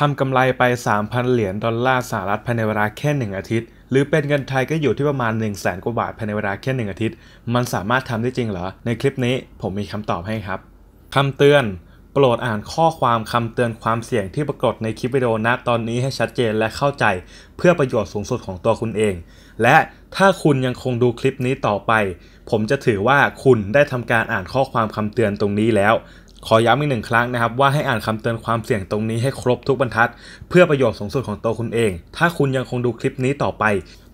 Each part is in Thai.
ทำกำไรไป 3,000 เหรียญดอลลาร์สหรัฐภายในเวลาแค่1อาทิตย์ หรือเป็นเงินไทยก็อยู่ที่ประมาณ 1 0 0 0 0แกว่าบาทภายในเวลาแค่1อาทิตย์ มันสามารถทำได้จริงเหรอ ในคลิปนี้ผมมีคำตอบให้ครับ คำเตือน โปรดอ่านข้อความคำเตือนความเสี่ยงที่ปรากฏในคลิปวิดีโอณตอนนี้ให้ชัดเจนและเข้าใจเพื่อประโยชน์สูงสุดของตัวคุณเอง และถ้าคุณยังคงดูคลิปนี้ต่อไป ผมจะถือว่าคุณได้ทำการอ่านข้อความคำเตือนตรงนี้แล้วขอย้ำอีกหนึ่งครั้งนะครับ ว่าให้อ่านคำเตือนความเสี่ยงตรงนี้ให้ครบทุกบรรทัด เพื่อประโยชน์สูงสุดของตัวคุณเอง ถ้าคุณยังคงดูคลิปนี้ต่อไป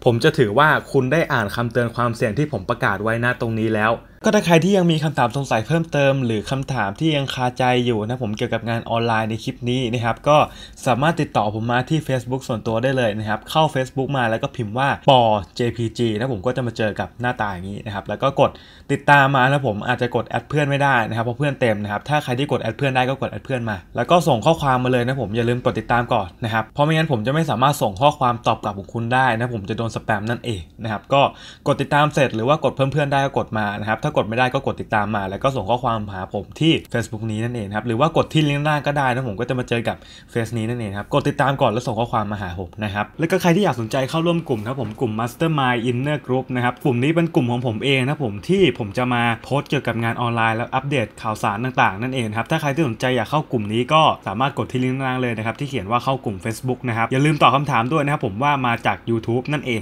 ผมจะถือว่าคุณได้อ่านคำเตือนความเสี่ยงที่ผมประกาศไว้หน้าตรงนี้แล้ว ก็ถ้าใครที่ยังมีคำถามสงสัยเพิ่มเติมหรือคำถามที่ยังคาใจอยู่นะผมเกี่ยวกับงานออนไลน์ในคลิปนี้นะครับก็สามารถติดต่อผมมาที่ Facebook ส่วนตัวได้เลยนะครับ เข้า Facebook มาแล้วก็พิมพ์ว่าปอ JPG นะผมก็จะมาเจอกับหน้าตาอย่างนี้นะครับ แล้วก็กดติดตามมานะผมอาจจะกดแอดเพื่อนไม่ได้นะครับเพราะเพื่อนเต็มนะครับถ้าใครที่กดแอดเพื่อนได้ก็กดแอดเพื่อนมา แล้วก็ส่งข้อความมาเลยนะผมอย่าลืมกดติดตามก่อนนะครับเพราะไม่งั้นผมจะไม่สามารถส่งข้อความตอบกลับของคุณได้นะผมจะโดนสแปมนั่นเองนะครับก็กดติดตามเสร็จ หรือว่ากดเพื่อนนได้ก็กดมานะครับ ถ้ากดไม่ได้ก็กดติดตามมา แล้วก็ส่งข้อความหาผมที่ Facebook นี้นั่นเองครับหรือว่ากดที่ลิงก์ล่างก็ได้นะผมก็จะมาเจอกับเฟซนี้นั่นเองครับกดติดตามก่อนแล้วส่งข้อความมาหาผมนะครับแล้วก็ใครที่อยากสนใจเข้าร่วมกลุ่มครับผมกลุ่ม Mastermind Inner Group นะครับกลุ่มนี้เป็นกลุ่มของผมเองนะผมที่ผมจะมาโพสเกี่ยวกับงานออนไลน์ แล้วอัปเดตข่าวสารต่างๆ นั่นเองครับถ้าใครที่สนใจอยากเข้ากลุ่มนี้ก็สามารถกดที่ลิงก์ล่างเลยนะครับที่เขียนว่าเข้ากลุ่ม Facebook นะครับอย่าลืมตอบคำถามด้วยนะครับผมว่ามาจาก YouTube นั่นเอง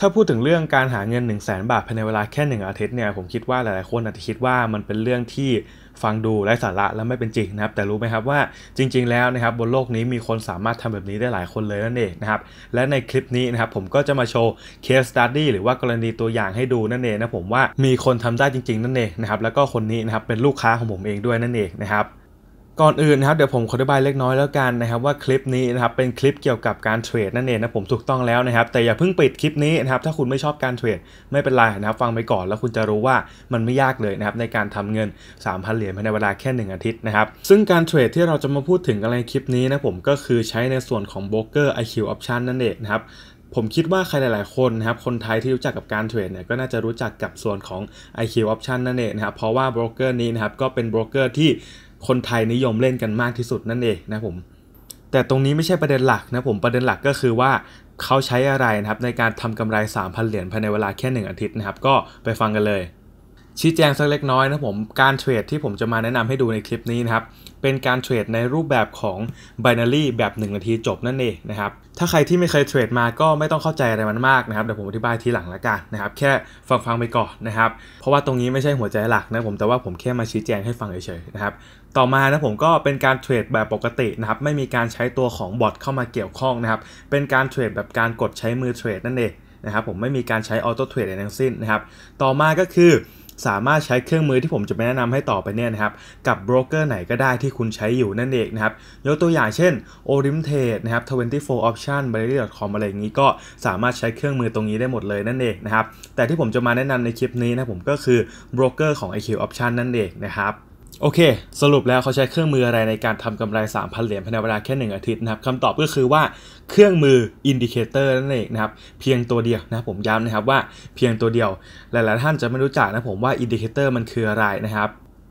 ถ้าพูดถึงเรื่องการหาเงิน1 0 0 0 0แบาทภายในเวลาแค่ 1 อาทิตย์เนี่ย ผมคิดว่าหลายๆคนอาจจะคิดว่ามันเป็นเรื่องที่ฟังดูไร้สาระและไม่เป็นจริงนะครับแต่รู้ไหมครับว่าจริงๆแล้วนะครับบนโลกนี้มีคนสามารถทำแบบนี้ได้หลายคนเลยนั่นเองนะครับ และในคลิปนี้นะครับผมก็จะมาโชว์เคสตัดดี้หรือว่ากรณีตัวอย่างให้ดูนั่นเองนะผมว่ามีคนทำได้จริง ๆนั่นเองนะครับแล้วก็คนนี้นะครับเป็นลูกค้าของผมเองด้วยนั่นเองนะครับก่อนอื่นนะครับ เดี๋ยวผมขออธิบาย เล็กน้อยแล้วกันนะครับว่าคลิปนี้นะครับเป็นคลิปเกี่ยวกับการเทรดนั่นเองนะผมถูกต้องแล้วนะครับ แต่อย่าเพิ่งปิดคลิปนี้นะครับ ถ้าคุณไม่ชอบการเทรดไม่เป็นไรนะครับ ฟังไปก่อนแล้วคุณจะรู้ว่ามันไม่ยากเลยนะครับ ในการทำเงิน 3,000เหรียญภายในเวลาแค่1อาทิตย์นะครับซึ่งการเทรดที่เราจะมาพูดถึงกันในคลิปนี้นะ ผมก็คือใช้ในส่วนของโบรกเกอร์ IQ Option นั่นเองนะครับผมคิดว่าใครหลายๆคนนะครับ คนไทยที่รู้จักกับการเทรดเนี่ยก็น่าจะรู้จักกับส่วนของ IQ Option นั่นเองนะครับเพราะว่าโบรกเกอร์นี้นะครับก็เป็นโบรกเกอร์ที่คนไทยนิยมเล่นกันมากที่สุดนั่นเองนะผมแต่ตรงนี้ไม่ใช่ประเด็นหลักนะผมประเด็นหลักก็คือว่าเขาใช้อะไรนะครับในการทำกำไร3,000 เหรียญภายในเวลาแค่ 1 อาทิตย์นะครับ ก็ไปฟังกันเลยชี้แจงสักเล็กน้อยนะผมการเทรดที่ผมจะมาแนะนำให้ดูในคลิปนี้นะครับเป็นการเทรดในรูปแบบของ Binary แบบ1นาทีจบนั่นเองนะครับถ้าใครที่ไม่เคยเทรดมาก็ไม่ต้องเข้าใจอะไรมันมากนะครับเดี๋ยวผมอธิบายทีหลังละกันนะครับแค่ฟังฟังไปก่อนนะครับเพราะว่าตรงนี้ไม่ใช่หัวใจหลักนะผมแต่ว่าผมแค่มาชี้แจงให้ฟังเฉยๆนะครับต่อมานะผมก็เป็นการเทรดแบบปกตินะครับไม่มีการใช้ตัวของบอทเข้ามาเกี่ยวข้องนะครับเป็นการเทรดแบบการกดใช้มือเทรดนั่นเองนะครับผมไม่มีการใช้ออโต้เทรดอะไรทั้งสิ้นนะครับต่อมาก็คือสามารถใช้เครื่องมือที่ผมจะไปแนะนำให้ต่อไปเนี่ยนะครับ กับโบรกเกอร์ไหนก็ได้ที่คุณใช้อยู่นั่นเองนะครับ ยกตัวอย่างเช่น o r i m t เ a d e นะครับ24 option b a r r y c o m อะไรอย่างนี้ก็สามารถใช้เครื่องมือตรงนี้ได้หมดเลยนั่นเองนะครับแต่ที่ผมจะมาแนะนำในคลิปนี้นะผมก็คือโบรกเกอร์ของ IQ Option นั่นเองนะครับโอเค สรุปแล้วเขาใช้เครื่องมืออะไรในการทำกำไร3,000 เหรียญภายในเวลาแค่ 1 อาทิตย์นะครับคำตอบก็คือว่าเครื่องมืออินดิเคเตอร์นั่นเองนะครับ เพียงตัวเดียวนะผมย้ำนะครับว่าเพียงตัวเดียว หลายๆท่านจะไม่รู้จักนะผมว่าอินดิเคเตอร์มันคืออะไรนะครับ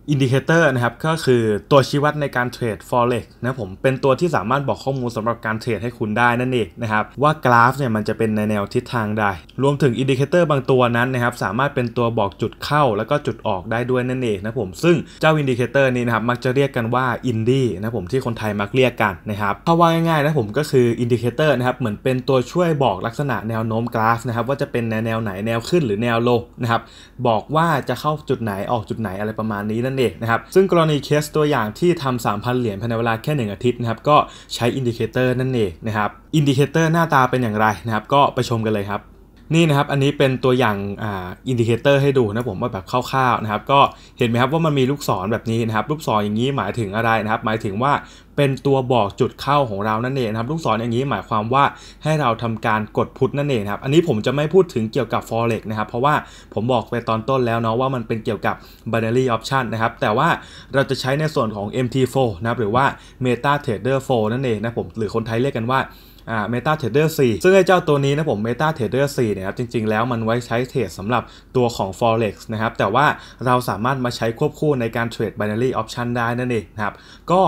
อินดิเคเตอร์นะครับก็คือตัวชี้วัดในการเทรด forex นะผมเป็นตัวที่สามารถบอกข้อมูลสำหรับการเทรดให้คุณได้นั่นเองนะครับว่ากราฟเนี่ยมันจะเป็นในแนวทิศทางใดรวมถึงอินดิเคเตอร์บางตัวนั้นนะครับสามารถเป็นตัวบอกจุดเข้า แล้วก็จุดออกได้ด้วยนั่นเองนะผมซึ่งเจ้าอินดิเคเตอร์นี้นะครับมักจะเรียกกันว่าอินดี้นะผมที่คนไทยมักเรียกกันนะครับถ้าว่าง่ายๆนะผมก็คืออินดิเคเตอร์นะครับเหมือนเป็นตัวช่วยบอกลักษณะแนวโน้มกราฟนะครับว่าจะเป็นในแนวไหนแนวขึ้นหรือแนวลงนะครับบอกว่าจะเข้าจุดไหนออกจุดไหนอะไรประมาณนี้นั่นนั่นเองนะครับซึ่งกรณีเคสตัวอย่างที่ทำ3,000 เหรียญภายในเวลาแค่ 1 อาทิตย์นะครับก็ใช้อินดิเคเตอร์นั่นเองนะครับอินดิเคเตอร์หน้าตาเป็นอย่างไรนะครับก็ไปชมกันเลยครับนี่นะครับ อันนี้เป็นตัวอย่างอินดิเคเตอร์ให้ดูนะผมว่าแบบคร่าวๆนะครับก็เห็นไหมครับว่ามันมีลูกศรแบบนี้นะครับ ลูกศรออย่างนี้หมายถึงอะไรนะครับหมายถึงว่าเป็นตัวบอกจุดเข้าของเรานั่นเองครับลูกศรออย่างนี้หมายความว่า ให้เราทำการกดพุทนั่นเองครับอันนี้ผมจะไม่พูดถึงเกี่ยวกับ forex นะครับเพราะว่าผมบอกไปตอนต้นแล้วเนาะว่ามันเป็นเกี่ยวกับ binary option นะครับแต่ว่าเราจะใช้ในส่วนของ MT4 นะครับหรือว่า Meta Trader 4 นั่นเองนะผมหรือคนไทยเรียกกันว่าอ่า Meta Trader 4 ซึ่งไอ้เจ้าตัวนี้นะผม Meta Trader 4เนี่ยครับ จริงๆแล้วมันไว้ใช้เทรดสำหรับตัวของ Forex นะครับแต่ว่าเราสามารถมาใช้ควบคู่ในการเทรด Binary Option ได้นั่นเองนะครับก็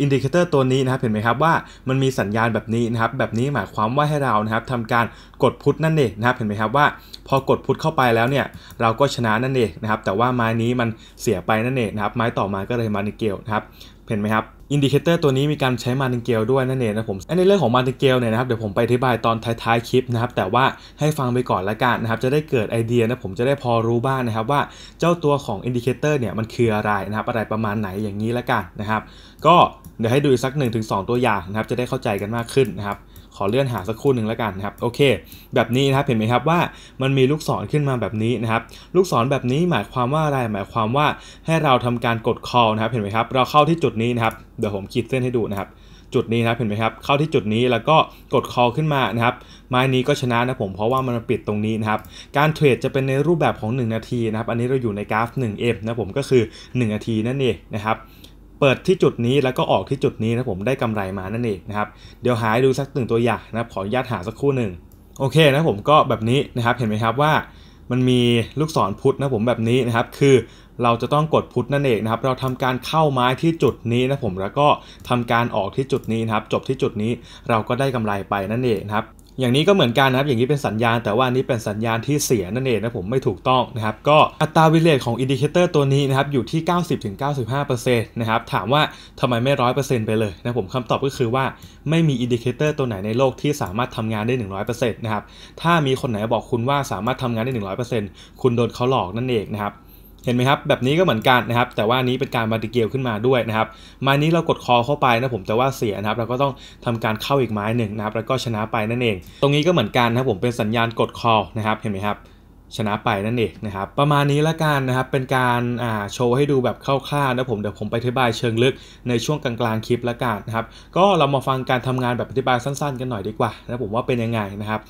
อินดิเคเตอร์ตัวนี้นะครับเห็นไหมครับว่ามันมีสัญญาณแบบนี้นะครับ แบบนี้หมายความว่าให้เรานะครับทำการกดพุทนั่นเองนะครับเห็นไหมครับว่า พอกดพุทเข้าไปแล้วเนี่ย เราก็ชนะนั่นเองนะครับแต่ว่าไม้นี้มันเสียไปนั่นเองนะครับไม้ต่อมาก็เลยมาในเกลนะครับเห็นไหมครับอินดิเคเตอร์ตัวนี้มีการใช้มาติงเกลด้วยนั่นเองนะผมในเรื่องของมาติงเกลเนี่ยนะครับเดี๋ยวผมไปอธิบายตอนท้าย ๆ คลิปนะครับแต่ว่าให้ฟังไปก่อนละกันนะครับ จะได้เกิดไอเดียนะผมจะได้พอรู้บ้างนะครับ ว่าเจ้าตัวของอินดิเคเตอร์เนี่ยมันคืออะไรนะครับ อะไรประมาณไหนอย่างนี้ละกันนะครับ ก็เดี๋ยวให้ดูสัก1-2 ตัวอย่างนะครับ จะได้เข้าใจกันมากขึ้นนะครับ ขอเลื่อนหาสักคู่หนึ่งแล้วกันนะครับโอเค แบบนี้นะครับเห็นไหมครับว่า มันมีลูกศรขึ้นมาแบบนี้นะครับ ลูกศรแบบนี้หมายความว่าอะไร หมายความว่าให้เราทำการกด call นะครับ เห็นไหมครับเราเข้าที่จุดนี้นะครับเดี๋ยวผมขีดเส้นให้ดูนะครับจุดนี้นะเห็นไหมครับ เข้าที่จุดนี้แล้วก็กดคอขึ้นมานะครับไม้นี้ก็ชนะนะผมเพราะว่ามันปิดตรงนี้นะครับการเทรดจะเป็นในรูปแบบของ 1 นาทีนะครับอันนี้เราอยู่ในกราฟ 1M นะผมก็คือ1นาทีนั่นเองนะครับเปิดที่จุดนี้แล้วก็ออกที่จุดนี้นะผมได้กำไรมานั่นเองนะครับ เดี๋ยวหายดูสักหนึ่งตัวอย่างนะครับ ขออนุญาตหาสักครู่หนึ่งโอเคนะผมก็แบบนี้นะครับเห็นไหมครับว่า มันมีลูกศรพุทธนะผมแบบนี้นะครับคือเราจะต้องกดพุทนั่นเองนะครับ เราทำการเข้าไม้ที่จุดนี้นะผมแล้วก็ทำการออกที่จุดนี้นะครับ จบที่จุดนี้เราก็ได้กำไรไปนั่นเองนะครับ อย่างนี้ก็เหมือนกันนะครับ อย่างนี้เป็นสัญญาณแต่ว่านี้เป็นสัญญาณที่เสียนั่นเองนะผมไม่ถูกต้องนะครับ ก็อัตราวิเลทของอินดิเคเตอร์ตัวนี้นะครับอยู่ที่ 90-95%นะครับ ถามว่าทำไมไม่รร้ออยเเป์ซ็นต์ไปเลยนะผมคำตอบก็คือว่าไม่มีอินดิเคเตอร์ตัวไหนในโลกที่สามารถทำงานได้ 100%นะครับ ถ้ามีคนไหนบอกคุณว่าสามารถทำงานได้ 100%คุณโดนเขาหลอกนั่นเองนะครับเห็นไหมครับแบบนี้ก็เหมือนกันนะครับ แต่ว่านี้เป็นการมาติเกลขึ้นมาด้วยนะครับ มานี้เรากดคอเข้าไปนะผมแต่ว่าเสียนะครับ เราก็ต้องทำการเข้าอีกไม้หนึ่งนะครับ แล้วก็ชนะไปนั่นเอง ตรงนี้ก็เหมือนกันนะครับผมเป็นสัญญาณกดคอนะครับ เห็นไหมครับ ชนะไปนั่นเองนะครับ ประมาณนี้ละกันนะครับเป็นการโชว์ให้ดูแบบคร่าวๆนะผมเดี๋ยวผมไปอธิบายเชิงลึกในช่วงกลางๆคลิปละกันนะครับก็เรามาฟังการทำงานแบบอธิบายสั้นๆกันหน่อยดีกว่านะผมว่าเป็นยังไงนะครับ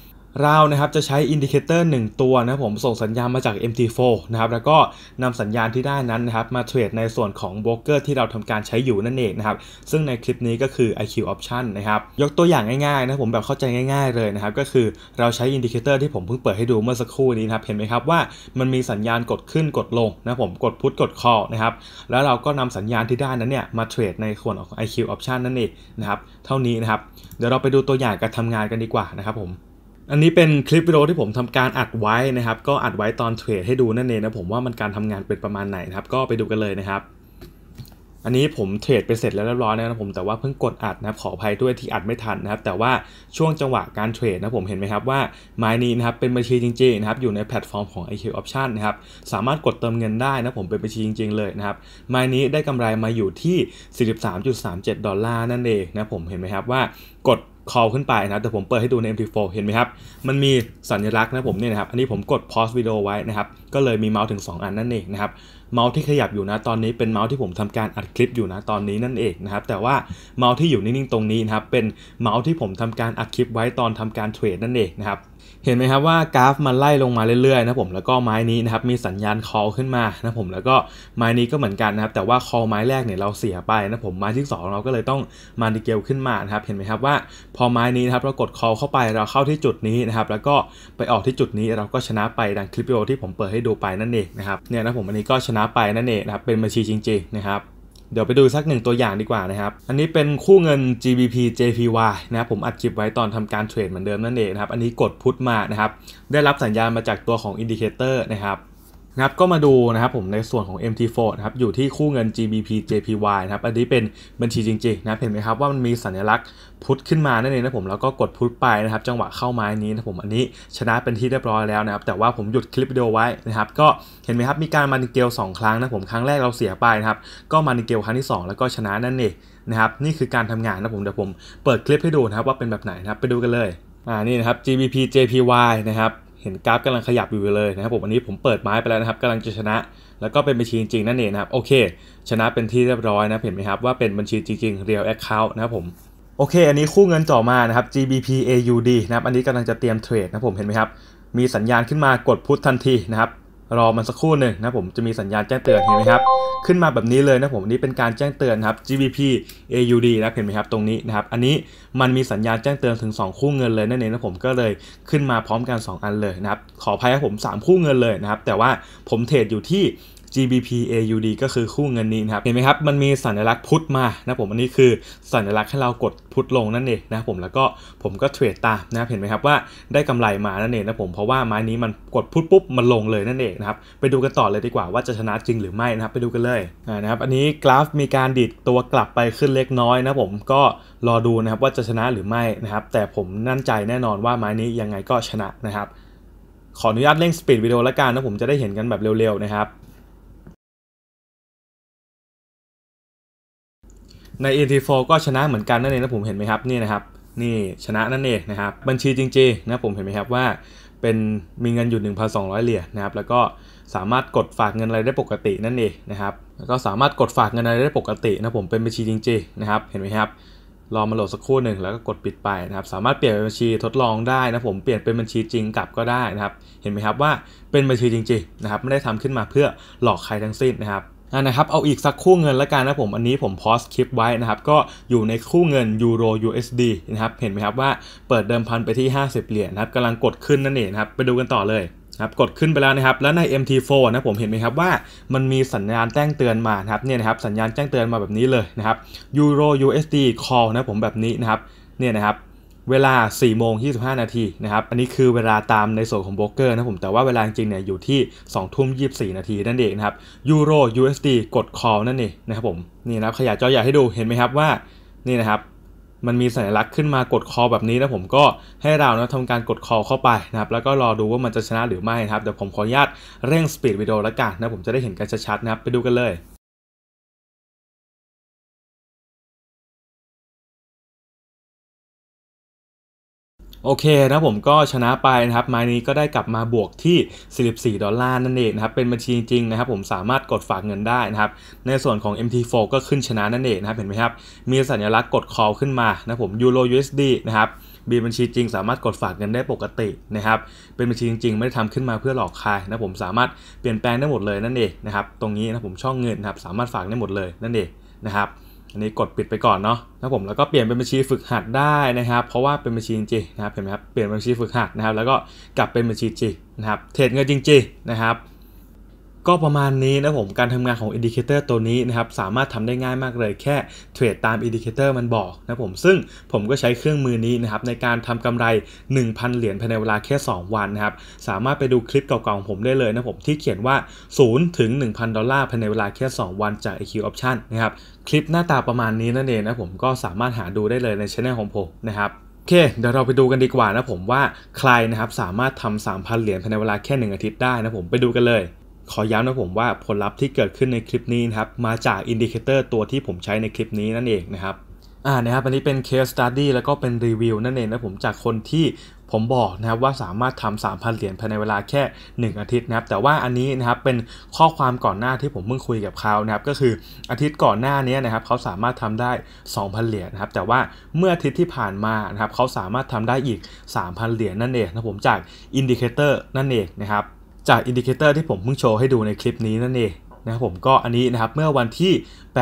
เรานะครับจะใช้อินดิเคเตอร์1ตัวนะผมส่งสัญญาณมาจาก MT4 นะครับ แล้วก็นำสัญญาณที่ได้นั้นนะครับมาเทรดในส่วนของโบรกเกอร์ ที่เราทำการใช้อยู่นั่นเองนะครับ ซึ่งในคลิปนี้ก็คือ IQ Option นะครับ ยกตัวอย่างง่ายๆนะผมแบบเข้าใจง่ายๆเลยนะครับก็คือเราใช้อินดิเคเตอร์ที่ผมเพิ่งเปิดให้ดูเมื่อสักครู่นี้นะครับ เห็นไหมครับว่ามันมีสัญญาณกดขึ้นกดลงนะผมกดพุทกดคอนะครับแล้วเราก็นำสัญญาณที่ได้นั้นเนี่ยมาเทรดในส่วนของ IQ Option นั่นเองนะครับเท่านี้นะครับเดี๋ยวเราไปดูตัวอย่างการทำงานกันดีกว่านะครับผมอันนี้เป็นคลิปวิดีโอที่ผมทำการอัดไว้นะครับ ก็อัดไว้ตอนเทรดให้ดูนั่นเองนะผมว่ามันการทำงานเป็นประมาณไหนนะครับ ก็ไปดูกันเลยนะครับ อันนี้ผมเทรดไปเสร็จแล้วเรียบร้อยนะครับผม แต่ว่าเพิ่งกดอัดนะครับขออภัยด้วยที่อัดไม่ทันนะครับ แต่ว่าช่วงจังหวะการเทรดนะผมเห็นไหมครับว่าไม้นี้นะครับเป็นบัญชีจริงๆนะครับอยู่ในแพลตฟอร์มของ IQ Option นะครับสามารถกดเติมเงินได้นะผมเป็นบัญชีจริง ๆเลยนะครับไม้นี้ได้กำไรมาอยู่ที่ 43.37ดอลลาร์นั่นเองนะผมเห็นไหมครับว่ากด call ขึ้นไปนะ แต่ผมเปิดให้ดูใน MT4 เห็นไหมครับ มันมีสัญลักษณ์นะผมเนี่ยนะครับอันนี้ผมกด pause วิดีโอไว้นะครับ ก็เลยมีเมาส์ถึง 2อันนั่นเองนะครับ เมาส์ที่ขยับอยู่นะตอนนี้ เป็นเมาส์ที่ผมทำการอัดคลิปอยู่นะตอนนี้นั่นเองนะครับ แต่ว่าเมาส์ที่อยู่นิ่งๆตรงนี้นะครับ เป็นเมาส์ที่ผมทำการอัดคลิปไว้ตอนทำการเทรดนั่นเองนะครับเห็นไหมครับว่ากราฟมันไล่ลงมาเรื่อยๆนะผมแล้วก็ไม้นี้นะครับมีสัญญาณคอลขึ้นมานะผมแล้วก็ไม้นี้ก็เหมือนกันนะครับแต่ว่าคอลไม้แรกเนี่ยเราเสียไปนะผมไม้ที่2เราก็เลยต้องมาดิเกลขึ้นมานะครับเห็นไหมครับว่าพอไม้นี้นะครับเรากดคอลเข้าไปเราเข้าที่จุดนี้นะครับแล้วก็ไปออกที่จุดนี้เราก็ชนะไปดังคลิปวิดีโอที่ผมเปิดให้ดูไปนั่นเองนะครับเนี่ยนะผมอันนี้ก็ชนะไปนั่นเองนะครับเป็นบัญชีจริงๆนะครับเดี๋ยวไปดูสักหนึ่งตัวอย่างดีกว่านะครับ อันนี้เป็นคู่เงิน GBP JPY นะครับ ผมอัดคลิปไว้ตอนทำการเทรดเหมือนเดิมนั่นเองนะครับ อันนี้กดพุทมานะครับ ได้รับสัญญาณมาจากตัวของอินดิเคเตอร์นะครับครับก็มาดูนะครับผมในส่วนของ MT4 นะครับอยู่ที่คู่เงิน GBP JPY นะครับอันนี้เป็นบัญชีจริง ๆ นะเห็นไหมครับว่ามันมีสัญลักษณ์พุทขึ้นมานั่นเองนะผมแล้วก็กดพุทไปนะครับ จังหวะเข้าไม้นี้นะผมอันนี้ชนะเป็นที่เรียบร้อยแล้วนะครับ แต่ว่าผมหยุดคลิปวิดีโอไว้นะครับก็เห็นไหมครับ มีการมานิเกล2ครั้งนะผมครั้งแรกเราเสียไปนะครับก็มานิเกลครั้งที่ 2 แล้วก็ชนะนั่นเองนะครับนี่คือการทำงานนะผมเดี๋ยวผมเปิดคลิปให้ดูนะครับว่าเป็นแบบไหนนะครับไปดูกันเลยอ่านี่นะครับ GBP JPY นะครับเห็นกราฟกำลังขยับอยู่เลยนะครับผมอันนี้ผมเปิดไม้ไปแล้วนะครับกำลังจะชนะ แล้วก็เป็นบัญชีจริงๆ นั่นเองนะครับโอเค ชนะเป็นที่เรียบร้อยนะเห็นไหมครับ ว่าเป็นบัญชีจริงๆ real account นะครับผมโอเค อันนี้คู่เงินต่อมานะครับ GBP AUD นะครับอันนี้กำลังจะเตรียมเทรดนะผมเห็นไหมครับ มีสัญญาณขึ้นมากดพุททันทีนะครับรอมันสักครู่หนึ่งนะผมจะมีสัญญาณแจ้งเตือนเห็นไหมครับขึ้นมาแบบนี้เลยนะผมนี้เป็นการแจ้งเตือนครับ GBP AUD นะเห็นไหมครับตรงนี้นะครับอันนี้มันมีสัญญาณแจ้งเตือนถึง 2 คู่เงินเลยนั่นเองนะผมก็เลยขึ้นมาพร้อมกัน 2 อันเลยนะครับขออภัยครับผม 3 คู่เงินเลยนะครับแต่ว่าผมเทรดอยู่ที่ GBP AUD ก็คือคู่เงินนี้นะครับ เห็นไหมครับ มันมีสัญลักษณ์พุทมานะผม อันนี้คือสัญลักษณ์ให้เรากดพุทลงนั่นเองนะผม แล้วก็ผมก็เทรดตามนะครับเห็นไหมครับว่าได้กำไรมา นั่นเองนะผม เพราะว่าไม้นี้มันกดพุทปุ๊บมันลงเลยนั่นเองนะครับ ไปดูกันต่อเลยดีกว่าว่าจะชนะจริงหรือไม่นะครับ ไปดูกันเลยนะครับ อันนี้กราฟมีการดีดตัวกลับไปขึ้นเล็กน้อยนะผม ก็รอดูนะครับว่าจะชนะหรือไม่นะครับ แต่ผมนั่นใจแน่นอนว่าไม้นี้ยังไงก็ชนะนะครับ ขออนุญาตเร่งสปีดวิดีโอละกันนะผมจะได้เห็นกันแบบเร็ว ๆนะครับใน n t 4ก็ชนะเหมือนกันนั่นเองนะผมเห็นไหมครับ นี่นะครับนี่ชนะนั่นเองนะครับบัญชีจริงๆนะผมเห็นไหมครับว่าเป็นมีเงินอยู่ 1,200 เหรียญนะครับ แล้วก็สามารถกดฝากเงินอะไรได้ปกตินั่นเองนะครับแล้วก็สามารถกดฝากเงินอะไรได้ปกตินะผมเป็นบัญชีจริงๆนะครับเห็นไหมครับรอมาโหลดสักครู่หนึ่งแล้วก็กดปิดไปนะครับ สามารถเปลี่ยนเป็นบัญชีทดลองได้นะ ผมเปลี่ยนเป็นบัญชีจริงกลับก็ได้นะครับ เห็นไหมครับว่าเป็นบัญชีจริง ๆนะครับ ไม่ได้ทำขึ้นมาเพื่อหลอกใครทั้งสิ้นนะครับนะครับเอาอีกสักคู่เงินละกันนะผมอันนี้ผมพสคลิปไว้นะครับก็อยู่ในคู่เงินยูโร USD นะครับเห็นไหมครับว่าเปิดเดิมพันไปที่ 50 เหรียญนะครับกำลังกดขึ้นนั่นเองครับไปดูกันต่อเลยครับกดขึ้นไปแล้วนะครับ แล้วใน MT4 นะผมเห็นไหมครับว่ามันมีสัญญาณแจ้งเตือนมานะครับเนี่ยนะครับสัญญาณแจ้งเตือนมาแบบนี้เลยนะครับยูโร USD call นะผมแบบนี้นะครับ เนี่ยนะครับเวลา 4 โมง25นาทีนะครับอันนี้คือเวลาตามในส่วนของโบรกเกอร์นะผมแต่ว่าเวลาจริงเนี่ยอยู่ที่ 2 ทุ่ม 24 นาทีนั่นเองนะครับยูโร USD กดคอนั่นเองนะครับผมนี่นะครับขยายจอใหญ่ให้ดูเห็นไหมครับว่านี่นะครับ มันมีสัญลักษณ์ขึ้นมากดคอ แบบนี้นะผมก็ให้เรานะทำการกดคอ เข้าไปนะครับแล้วก็รอดูว่ามันจะชนะหรือไม่นะครับเดี๋ยวผมขออนุญาตเร่งสปีดวิดีโอละกันนะผมจะได้เห็นกันชัดๆนะครับไปดูกันเลยโอเคนะผมก็ชนะไปนะครับมานี้ก็ได้กลับมาบวกที่ 44 ดอลลาร์นั่นเองนะครับเป็นบัญชีจริงนะครับผมสามารถกดฝากเงินได้นะครับในส่วนของ MT4 ก็ขึ้นชนะนั่นเองนะครับเห็นไหมครับมีสัญลักษณ์กด call ขึ้นมานะผมยูโร USD นะครับบีบัญชีจริงสามารถกดฝากเงินได้ปกตินะครับเป็นบัญชีจริงๆไม่ได้ทำขึ้นมาเพื่อหลอกใครนะผมสามารถเปลี่ยนแปลงได้หมดเลยนั่นเองนะครับตรงนี้นะผมช่องเงินนะครับสามารถฝากได้หมดเลยนั่นเองนะครับอันนี้กดปิดไปก่อนเนาะนะผมแล้วก็เปลี่ยนเป็นบัญชีฝึกหัดได้นะครับ เพราะว่าเป็นบัญชีจริงนะครับเห็นไหมครับเปลี่ยนบัญชีฝึกหัดนะครับแล้วก็กลับเป็นบัญชีจริงนะครับเทรดเงินจริง ๆ นะครับก็ประมาณนี้นะผมการทำงานของ indicator ตัวนี้นะครับ สามารถทำได้ง่ายมากเลยแค่ เทรดตาม indicator มันบอกนะผม ซึ่งผมก็ใช้เครื่องมือนี้นะครับ ในการทำกำไร 1,000 เหรียญภายในเวลาแค่ 2 วันนะครับ สามารถไปดูคลิปเก่าๆของผมได้เลยนะผมที่เขียนว่า0ถึง1,000ดอลลาร์ภายในเวลาแค่ 2 วันจาก IQ Option นะครับคลิปหน้าตาประมาณนี้นั่นเองนะผมก็สามารถหาดูได้เลยในช่องของผมนะครับโอเคเดี๋ยวเราไปดูกันดีกว่านะผมว่าใครนะครับสามารถทำ3,000เหรียญภายในเวลาแค่1อาทิตย์ได้นะผมไปดูกันเลยขอย้ำนะผมว่าผลลัพธ์ที่เกิดขึ้นในคลิปนี้นะครับ มาจากอินดิเคเตอร์ตัวที่ผมใช้ในคลิปนี้นั่นเองนะครับ อ่านะครับอันนี้เป็นคสสตัดดี้แล้วก็เป็นรีวิวนั่นเองนะผมจากคนที่ผมบอกนะครับว่าสามารถทำ3,000 เหรียญภายในเวลาแค่ 1 อาทิตย์นะครับ แต่ว่าอันนี้นะครับเป็นข้อความก่อนหน้าที่ผมเพิ่งคุยกับเขานะครับ ก็คืออาทิตย์ก่อนหน้านี้นะครับเขาสามารถทำได้2,000เหรียญนะครับ แต่ว่าเมื่ออาทิตย์ที่ผ่านมานะครับเขาสามารถทำได้อีก3,000เหรียญนั่นเองนะผมจากอินดิเคเตอร์นั่นเองนะครับจากอินดิเคเตอร์ที่ผมเพิ่งโชว์ให้ดูในคลิปนี้นั่นเองนะครับผมก็อันนี้นะครับ เมื่อวันที่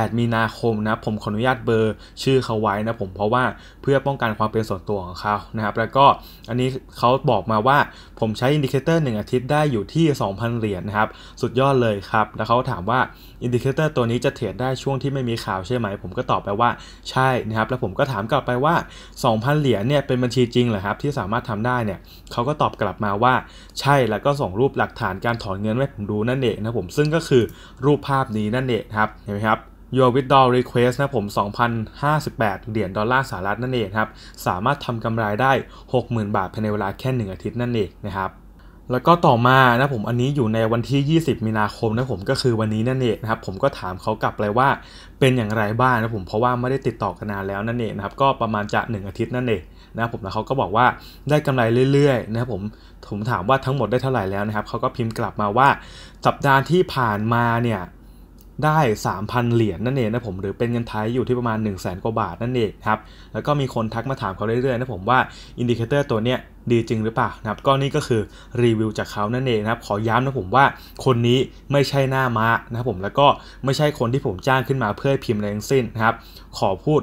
8 มีนาคมนะผมขออนุญาตเบอร์ชื่อเขาไว้นะผมเพราะว่าเพื่อป้องกันความเป็นส่วนตัวของเขานะครับแล้วก็อันนี้เขาบอกมาว่าผมใช้อินดิเคเตอร์1อาทิตย์ได้อยู่ที่ 2,000 เหรียญนนะครับ สุดยอดเลยครับแล้วเขาถามว่าอินดิเคเตอร์ ตัวนี้จะเทรดได้ช่วงที่ไม่มีข่าวใช่ไหม ผมก็ตอบไปว่าใช่นะครับ แล้วผมก็ถามกลับไปว่า 2,000 เหรียญเนี่ยเป็นบัญชีจริงเหรอครับที่สามารถทำได้เนี่ยเขาก็ตอบกลับมาว่าใช่ แล้วก็ส่งรูปหลักฐานการถอนเงินให้ผมดูนั่นเองนะผมซึ่งก็คือรูปภาพนี้นั่นเองครับเห็นไหมครับ Your Withdraw Request นะผม 2,058 เหรียญดอลลาร์สหรัฐนั่นเองครับ สามารถทำกำไรได้ 60,000 บาทภายในเวลาแค่ 1 อาทิตย์นั่นเองนะครับ แล้วก็ต่อมานะผม อันนี้อยู่ในวันที่ 20 มีนาคมนะผมก็คือวันนี้นั่นเองนะครับ ผมก็ถามเขากลับเลยว่า เป็นอย่างไรบ้างนะผม เพราะว่าไม่ได้ติดต่อกันนานแล้วนั่นเองนะครับ ก็ประมาณจะ1อาทิตย์นั่นเองนะผม แล้วเขาก็บอกว่าได้กำไรเรื่อยๆนะครับผม ผมถามว่าทั้งหมดได้เท่าไหร่แล้วนะครับเขาก็พิมพ์กลับมาว่า สัปดาห์ที่ผ่านมาเนี่ยได้ 3,000 เหรียญนนั่นเองนะผม หรือเป็นเงินไทยอยู่ที่ประมาณ1 0 0 0 0แกว่าบาทนั่นเองครับ แล้วก็มีคนทักมาถามเขาเรื่อยๆนะผมว่าอินดิเคเตอร์ตัวเนี้ยดีจริงหรือเปล่านะครับ ก็นี่ก็คือ รีวิวจากเขานั่นเองนะครับ ขอย้ำนะผมว่าคนนี้ไม่ใช่หน้ามานะครับผม แล้วก็ไม่ใช่คนที่ผมจ้างขึ้นมาเพื่อพิมพ์อะไรทั้งสิ้นนะครับ ขอพูด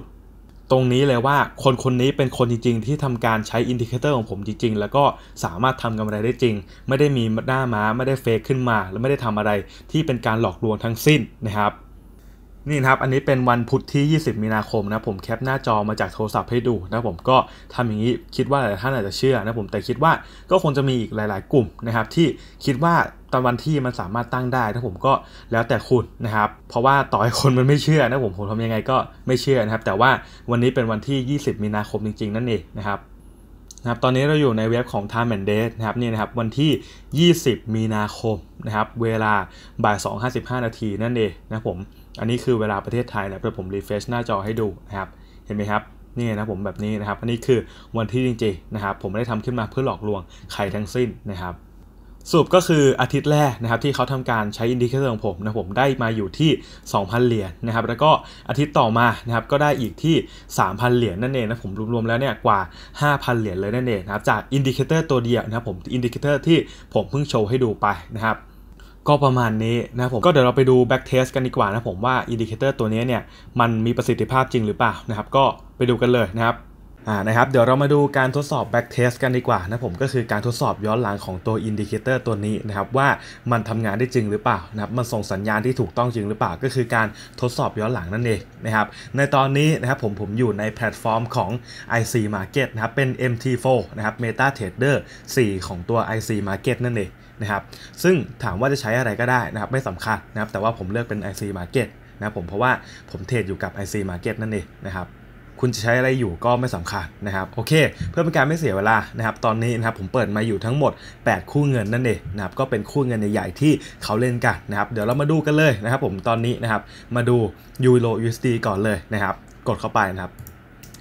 ตรงนี้เลยว่าคนคนนี้เป็นคนจริง ๆ ที่ทำการใช้อินดิเคเตอร์ของผมจริงๆ แล้วก็สามารถทำกำไรได้จริง ไม่ได้มีหน้าม้าไม่ได้เฟกขึ้นมา และไม่ได้ทำอะไรที่เป็นการหลอกลวงทั้งสิ้นนะครับนี่นะครับ อันนี้เป็นวันพุธที่ 20 มีนาคมนะผมแคปหน้าจอมาจากโทรศัพท์ให้ดูนะผมก็ทำอย่างนี้คิดว่าหลายท่านอาจจะเชื่อนะผมแต่คิดว่าก็คงจะมีอีกหลาย ๆ กลุ่มนะครับที่คิดว่าตอนวันที่มันสามารถตั้งได้นะผมก็แล้วแต่คุณนะครับเพราะว่าต่อให้คนมันไม่เชื่อนะผมผมทำยังไงก็ไม่เชื่อนะครับแต่ว่าวันนี้เป็นวันที่ 20 มีนาคมจริง ๆ นั่นเองนะครับนะครับตอนนี้เราอยู่ในเว็บของ Time and Date นะครับนี่นะครับวันที่ 20 มีนาคมนะครับเวลาบ่าย2.55นาทีนั่นเองนะผมอันนี้คือเวลาประเทศไทยนะเพื่อผมรีเฟชหน้าจอให้ดูนะครับเห็นไหมครับ นี่นะผมแบบนี้นะครับ อันนี้คือวันที่จริงๆนะครับ ผมไม่ได้ทำขึ้นมาเพื่อหลอกลวงใครทั้งสิ้นนะครับสรุปก็คืออาทิตย์แรกนะครับ ที่เขาทำการใช้อินดิเคเตอร์ของผมนะผมได้มาอยู่ที่ 2,000 เหรียญนนะครับ แล้วก็อาทิตย์ต่อมานะครับก็ได้อีกที่ 3,000 เหรียญนนั่นเองนะผมรวมๆแล้วเนี่ยกว่า 5,000เหรียญเลยนั่นเองนะครับจากอินดิเคเตอร์ตัวเดียวนะครับผมอินดิเคเตอร์ ที่ผมเพิ่งโชว์ให้ดูไปนะครับก็ประมาณนี้นะผมก็เดี๋ยวเราไปดู back test กันดีกว่านะผมว่าอินดิเคเตอร์ตัวนี้เนี่ยมันมีประสิทธิภาพจริงหรือเปล่านะครับก็ไปดูกันเลยนะครับอ่านะครับเดี๋ยวเรามาดูการทดสอบ back test กันดีกว่านะผมก็คือการทดสอบย้อนหลังของตัวอินดิเคเตอร์ตัวนี้นะครับว่ามันทำงานได้จริงหรือเปล่านะครับมันส่งสัญญาณที่ถูกต้องจริงหรือเปล่าก็คือการทดสอบย้อนหลังนั่นเองนะครับในตอนนี้นะครับผมผมอยู่ในแพลตฟอร์มของ IC Market นะครับเป็น MT4 นะครับ MetaTrader 4 ของตัว IC Market นั่นเองนะครับซึ่งถามว่าจะใช้อะไรก็ได้นะครับ ไม่สำคัญนะครับ แต่ว่าผมเลือกเป็น IC Market นะผมเพราะว่าผมเทรดอยู่กับ IC Market นั่นเองนะครับ คุณจะใช้อะไรอยู่ก็ไม่สำคัญนะครับ โอเค เพื่อเป็นการไม่เสียเวลานะครับตอนนี้นะครับ ผมเปิดมาอยู่ทั้งหมด 8 คู่เงินนั่นเองนะครับ ก็เป็นคู่เงินใหญ่ๆ ที่เขาเล่นกันนะครับ เดี๋ยวเรามาดูกันเลยนะครับ ผมตอนนี้นะครับมาดูยูโรยูสตีก่อนเลยนะครับ กดเข้าไปนะครับ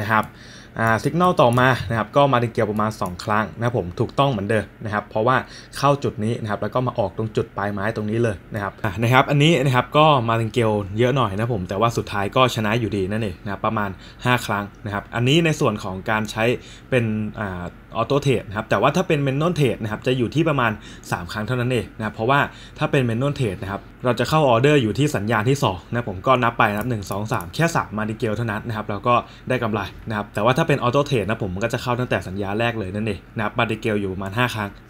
นะครับสัญญาณต่อมานะครับก็มาดิเกียวประมาณ 2 ครั้งนะผมถูกต้องเหมือนเดิมนะครับเพราะว่าเข้าจุดนี้นะครับแล้วก็มาออกตรงจุดปลายไม้ตรงนี้เลยนะครับนะครับอันนี้นะครับก็มาดิเกียวเยอะหน่อยนะผมแต่ว่าสุดท้ายก็ชนะอยู่ดีนั่นเองนะประมาณ 5 ครั้งนะครับอันนี้ในส่วนของการใช้เป็นอ่าออโต้เทรดนะครับแต่ว่าถ้าเป็นเมนนอนเทรดนะครับจะอยู่ที่ประมาณ 3 ครั้งเท่านั้นเองนะเพราะว่าถ้าเป็นเมนนอนเทรดนะครับเราจะเข้าออเดอร์อยู่ที่สัญญาณที่2นะผมก็นับไปนับ1 2 3แค่3มาดิเกลเท่านั้นนะครับเราก็ได้กำไรนะครับแต่ว่าถ้าเป็นออโต้เทรดนะผมก็จะเข้าตั้งแต่สัญญาแรกเลยนั่นเองนะครับมาดิเกลอยู่ประมาณ5ครั้ง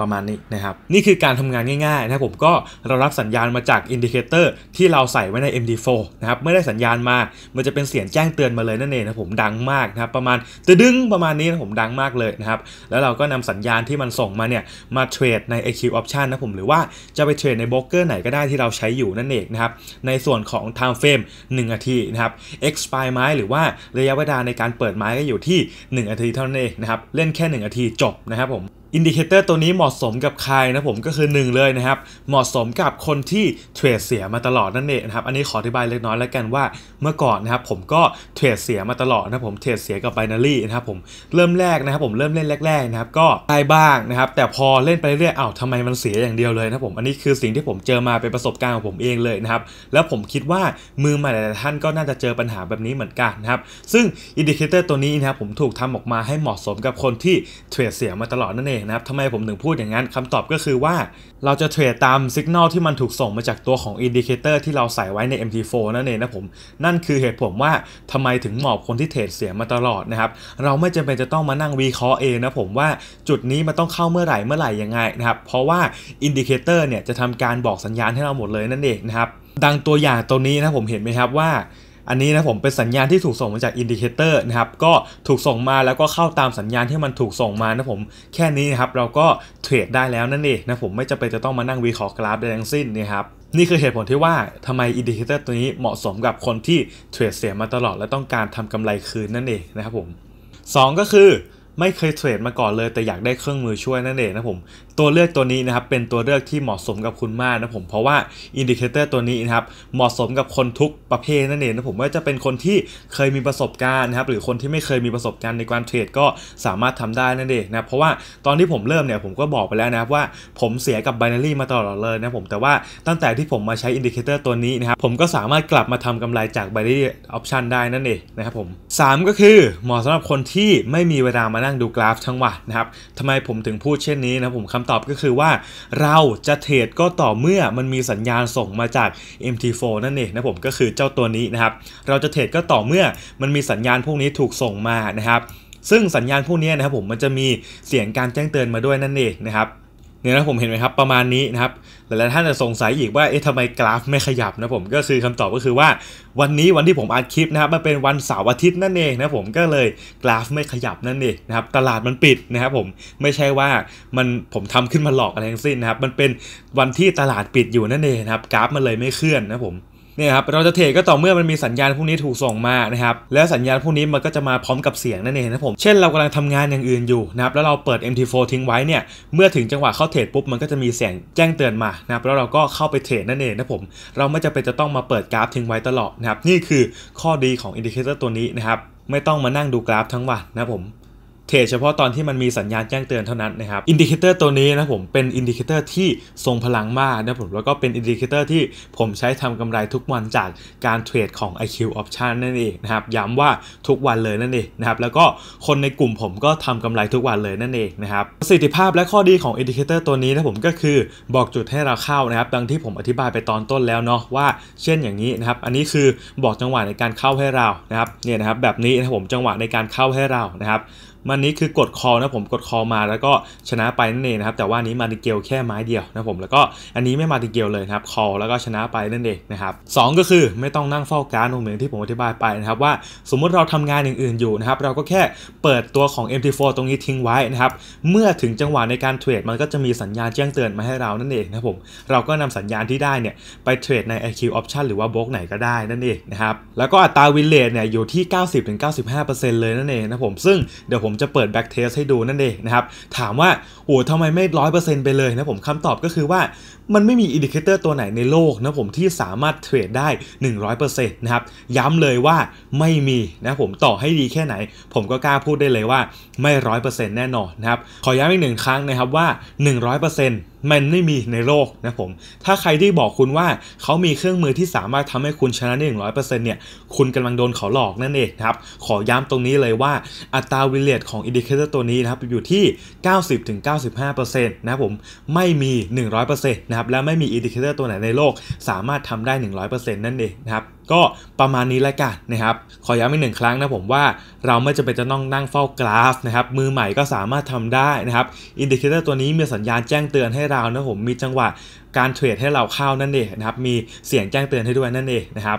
ประมาณนี้นะครับนี่คือการทำงานง่ายๆนะผมก็เรารับสัญญาณมาจากอินดิเคเตอร์ที่เราใส่ไว้ใน MD4 นะครับเมื่อได้สัญญาณมามันจะเป็นเสียงแจ้งเตือนมาเลยนั่นเองนะผมดังมากนะครับประมาณตดึงประมาณนี้นะผมดังมากเลยนะครับ แล้วเราก็นำสัญญาณที่มันส่งมาเนี่ยมาเทรดใน e q Option นะผมหรือว่าจะไปเทรดในบล็อกเกอร์ ไหนก็ได้ที่เราใช้อยู่นั่นเองนะครับ ในส่วนของ time frame 1นาทีนะครับ expire ไม้หรือว่าระยะเวลาในการเปิดไม้ก็อยู่ที่1นาทีเท่านั้นเองนะครับเล่นแค่1นาทีจบนะครับผมอินดิเคเตอร์ตัวนี้เหมาะสมกับใครนะผมก็คือ1เลยนะครับ เหมาะสมกับคนที่เทรดเสียมาตลอดนั่นเองนะครับอันนี้ขออธิบายเล็กน้อยแล้วกันว่าเมื่อก่อนนะครับผมก็เทรดเสียมาตลอดนะผมเทรดเสียกับไบนารี่นะครับผมเริ่มแรกนะครับผมเริ่มเล่นแรกๆนะครับ ก็ได้บ้างนะครับแต่พอเล่นไปเรื่อยๆอ้าวทำไมมันเสียอย่างเดียวเลยนะผมอันนี้คือสิ่งที่ผมเจอมาเป็นประสบการณ์ของผมเองเลยนะครับแล้วผมคิดว่ามือใหม่หลายท่านก็น่าจะเจอปัญหาแบบนี้เหมือนกันนะครับซึ่งอินดิเคเตอร์ตัวนี้นะครับผมถูกทำออกมาให้เหมาะสมกับคนที่เทรดเสียมาตลอดนั่นเององนะครับทำไมผมถึงพูดอย่างนั้นคำตอบก็คือว่าเราจะเทรดตามสัญญาณที่มันถูกส่งมาจากตัวของอินดิเคเตอร์ที่เราใส่ไว้ใน MT4 นั่นเองนะผมนั่นคือเหตุผลว่าทำไมถึงหมอบคนที่เทรดเสียมาตลอดนะครับเราไม่จำเป็นจะต้องมานั่งวิเคราะห์เองนะผมว่าจุดนี้มันต้องเข้าเมื่อไหร่เมื่อไหร่ยังไงนะครับเพราะว่าอินดิเคเตอร์เนี่ยจะทำการบอกสัญญาณให้เราหมดเลยนั่นเองนะครับดังตัวอย่างตัวนี้นะผมเห็นไหมครับว่าอันนี้นะผมเป็นสัญญาณที่ถูกส่งมาจากอินดิเคเตอร์นะครับก็ถูกส่งมาแล้วก็เข้าตามสัญญาณที่มันถูกส่งมานะผมแค่นี้นะครับเราก็เทรดได้แล้วนั่นเองนะผมไม่จำเป็นจะต้องมานั่งวิเคราะห์กราฟใดทั้งสิ้นนะครับนี่คือเหตุผลที่ว่าทำไมอินดิเคเตอร์ตัวนี้เหมาะสมกับคนที่เทรดเสียมาตลอดและต้องการทำกำไรคืนนั่นเองนะครับผม2ก็คือไม่เคยเทรดมาก่อนเลยแต่อยากได้เครื่องมือช่วยนั่นเองนะผมตัวเลือกตัวนี้นะครับเป็นตัวเลือกที่เหมาะสมกับคุณมากนะผมเพราะว่าอินดิเคเตอร์ตัวนี้นะครับเหมาะสมกับคนทุกประเภทนั่นเองนะผมว่าจะเป็นคนที่เคยมีประสบการณ์นะครับหรือคนที่ไม่เคยมีประสบการณ์ในการเทรดก็สามารถทำได้นั่นเองนะเพราะว่าตอนที่ผมเริ่มเนี่ยผมก็บอกไปแล้วนะครับว่าผมเสียกับ b น n a ี่มาตลอดเลยนะผมแต่ว่าตั้งแต่ที่ผมมาใช้อินดิเคเตอร์ตัวนี้นะครับผมก็สามารถกลับมาทำกำไรจากบนารี y ออปชันได้นั่นเองนะครับผม3ก็คือเหมาะสำหรับคนที่ไม่มีเวลามานั่งดูกราฟทั้งวันนะครับทำไมผมถึงพูดเช่นนี้นะผมคำตอบก็คือว่าเราจะเทรดก็ต่อเมื่อมันมีสัญญาณส่งมาจาก MT4 นั่นเองนะผมก็คือเจ้าตัวนี้นะครับ เราจะเทรดก็ต่อเมื่อมันมีสัญญาณพวกนี้ถูกส่งมานะครับ ซึ่งสัญญาณพวกนี้นะครับผมมันจะมีเสียงการแจ้งเตือนมาด้วยนั่นเองนะครับเนี่ยนะผมเห็นไหมครับ ประมาณนี้นะครับหลายๆท่านจะสงสัยอีกว่า เอ๊ะทำไมกราฟไม่ขยับนะผม ก็คือคำตอบก็คือว่า วันนี้วันที่ผมอัดคลิปนะครับ มันเป็นวันเสาร์อาทิตย์นั่นเองนะผม ก็เลยกราฟไม่ขยับนั่นเองนะครับ ตลาดมันปิดนะครับผม ไม่ใช่ว่ามันผมทำขึ้นมาหลอกอะไรทั้งสิ้นนะครับ มันเป็นวันที่ตลาดปิดอยู่นั่นเองนะครับ กราฟมันเลยไม่เคลื่อนนะผมเนี่ยครับเราจะเทรดก็ต่อเมื่อมันมีสัญญาณพวกนี้ถูกส่งมานะครับ แล้วสัญญาณพวกนี้มันก็จะมาพร้อมกับเสียงนั่นเองนะผมเช่นเรากำลังทำงานอย่างอื่นอยู่นะครับแล้วเราเปิด MT4 ทิ้งไว้เนี่ยเมื่อถึงจังหวะเข้าเทรดปุ๊บมันก็จะมีเสียงแจ้งเตือนมานะครับแล้วเราก็เข้าไปเทรดนั่นเองนะผมเราไม่จำเป็นจะต้องมาเปิดกราฟทิ้งไว้ตลอดนะครับนี่คือข้อดีของอินดิเคเตอร์ตัวนี้นะครับไม่ต้องมานั่งดูกราฟทั้งวันนะผมเทรดเฉพาะตอนที่มันมีสัญญาณแจ้งเตือนเท่านั้นนะครับอินดิเคเตอร์ตัวนี้นะผมเป็นอินดิเคเตอร์ที่ทรงพลังมากนะผมแล้วก็เป็นอินดิเคเตอร์ที่ผมใช้ทำกำไรทุกวันจากการเทรดของ IQ Option นั่นเองนะครับย้ำว่าทุกวันเลยนั่นเองนะครับแล้วก็คนในกลุ่มผมก็ทำกำไรทุกวันเลยนั่นเองนะครับประสิทธิภาพและข้อดีของอินดิเคเตอร์ตัวนี้นะผมก็คือบอกจุดให้เราเข้านะครับดังที่ผมอธิบายไปตอนต้นแล้วเนาะว่า เช่นอย่างนี้นะครับอันนี้คือบอกจังหวะในการเข้าให้เรานะครับเนี่ยนะครับแบบนี้นะผมจังหวะในการเข้าให้เรานะครับมันนี้คือกดคอนะผมกดคอมาแล้วก็ชนะไปนั่นเองนะครับแต่ว่านี้มาติเกลแค่ไม้เดียวนะผมแล้วก็อันนี้ไม่มาติเกลเลยครับคอ แล้วก็ชนะไปนั่นเองนะครับสก็คือไม่ต้องนั่งเฝ้าการ์ดเหมือนที่ผมอธิบายไปนะครับว่าสมมุติเราทำงานอย่างอื่นอยู่นะครับเราก็แค่เปิดตัวของ MT4 ตรงนี้ทิ้งไว้นะครับเมื่อถึงจังหวะในการเทรดมันก็จะมีสัญญาณแจ้งเตือนมาให้เรานั่นเองนะผมเราก็นำสัญญาณที่ได้เนี่ยไปเทรดใน IQ Option หรือว่าบล็อกไหนก็ได้นั่นเองนะครับแล้วก็อัตราวินเลทเนี่ยอยู่ที่ 90-95%เลยนั่นเองนะผมซึ่งเดี๋ยวผผมจะเปิดแบ็กเทสให้ดูนั่นเองนะครับ ถามว่าโอหทำไมไม่ร้อยเปอร์เซ็นต์ไปเลยนะผมคำตอบก็คือว่ามันไม่มีอินดิเคเตอร์ตัวไหนในโลกนะผมที่สามารถเทรดได้ 100%นะครับ ย้ำเลยว่าไม่มีนะผมต่อให้ดีแค่ไหน ผมก็กล้าพูดได้เลยว่าไม่รร้ออยเเป์ซ็นต์แน่นอนนะครับ ขอย้ำอีกหนึ่งครั้งนะครับว่า 100%มันไม่มีในโลกนะผม ถ้าใครที่บอกคุณว่าเขามีเครื่องมือที่สามารถทำให้คุณชนะได้หนึ่งเนี่ย คุณกำลังโดนเขาหลอกนั่นเองครับ ขอย้ำตรงนี้เลยว่าอัตราวิเลตของอินดิเคเตอร์ตัวนี้นะครับอยู่ที่ 90-95%นะผมไม่มี 100%นะครับ และไม่มีอินดิเคเตอร์ตัวไหนในโลกสามารถทำได้ 100%นั่นเองนะครับก็ประมาณนี้ละกันนะครับ ขอย้ำอีกหนึ่งครั้งนะผมว่า เราไม่จำเป็นจะต้องนั่งเฝ้ากราฟนะครับ มือใหม่ก็สามารถทำได้นะครับ อินดิเคเตอร์ตัวนี้มีสัญญาณแจ้งเตือนให้เรานะผมมีจังหวะการเทรดให้เราเข้านั่นเองนะครับ มีเสียงแจ้งเตือนให้ด้วยนั่นเองนะครับ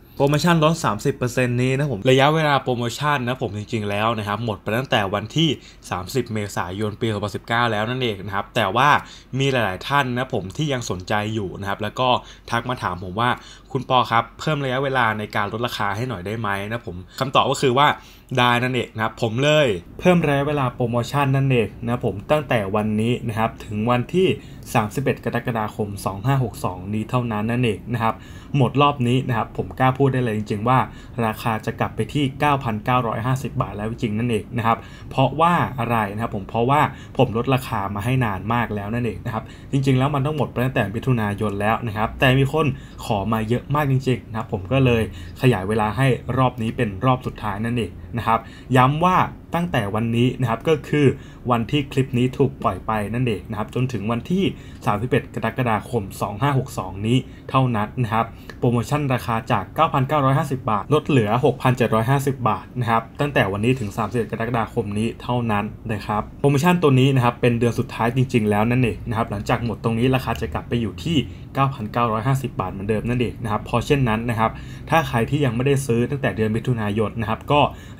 โปรโมชั่นลด 30%นี้นะผม ระยะเวลาโปรโมชั่นนะผมจริงๆ แล้วนะครับ หมดไปตั้งแต่วันที่ 30 เมษายนปี 2019 แล้วนั่นเองนะครับ แต่ว่ามีหลายๆ ท่านนะผมที่ยังสนใจอยู่นะครับ แล้วก็ทักมาถามผมว่าคุณปอครับ เพิ่มระยะเวลาในการลดราคาให้หน่อยได้ไหมนะผมคำตอบก็คือว่าได้นั่นเองนะครับผมเลยเพิ่มระยะเวลาโปรโมชั่นนั่นเองนะผมตั้งแต่วันนี้นะครับถึงวันที่31กรกฎาคม2562นี้เท่านั้นนั่นเองนะครับหมดรอบนี้นะครับผมกล้าพูดได้เลย จริง ๆ ว่าราคาจะกลับไปที่ 9,950 บาทแล้วจริงนั่นเองนะครับเพราะว่าอะไรนะครับผมเพราะว่าผมลดราคามาให้นานมากแล้วนั่นเองนะครับจริงๆแล้วมันต้องหมดไปตั้งแต่พิถุนายนแล้วนะครับแต่มีคนขอมาเยอะมากจริงๆนะครับผมก็เลยขยายเวลาให้รอบนี้เป็นรอบสุดท้ายนั่นเองนะครับย้ำว่าตั้งแต่วันนี้นะครับก็คือวันที่คลิปนี้ถูกปล่อยไปนั่นเองนะครับจนถึงวันที่ 31 กรกฎาคม 2562 นี้เท่านั้นนะครับโปรโมชั่นราคาจาก 9,950 บาทลดเหลือ 6,750 บาทนะครับตั้งแต่วันนี้ถึง 31 กรกฎาคมนี้เท่านั้นนะครับโปรโมชั่นตัวนี้นะครับเป็นเดือนสุดท้ายจริง ๆ แล้วนั่นเองนะครับหลังจากหมดตรงนี้ราคาจะกลับไปอยู่ที่ 9,950 บาท เหมือนเดิมนั่นเองนะครับพอเช่นนั้นนะครับถ้าใครที่ยังไม่ได้ซื้อตั้งแต่เดือนมิถุนายนนะครับก็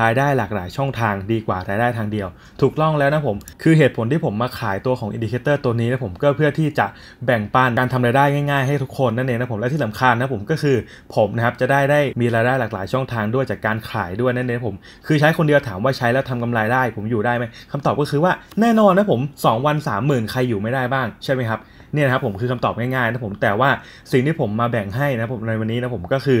รายได้หลากหลายช่องทางดีกว่ารายได้ทางเดียว ถูกต้องแล้วนะผม คือเหตุผลที่ผมมาขายตัวของอินดิเคเตอร์ตัวนี้นะผมก็เพื่อที่จะแบ่งปันการทำรายได้ง่ายๆให้ทุกคนนั่นเองนะผมและที่สำคัญนะผมก็คือผมนะครับจะได้ได้มีรายได้หลากหลายช่องทางด้วยจากการขายด้วยนั่นเองผม คือใช้คนเดียวถามว่าใช้แล้วทำกำไรได้ผมอยู่ได้ไหมคำตอบก็คือว่าแน่นอนนะผม2วัน3 0,000ใครอยู่ไม่ได้บ้างใช่ไหมครับเนี่ยนะครับผมคือคำตอบง่ายๆนะผมแต่ว่าสิ่งที่ผมมาแบ่งให้นะผมในวันนี้นะผมก็คือ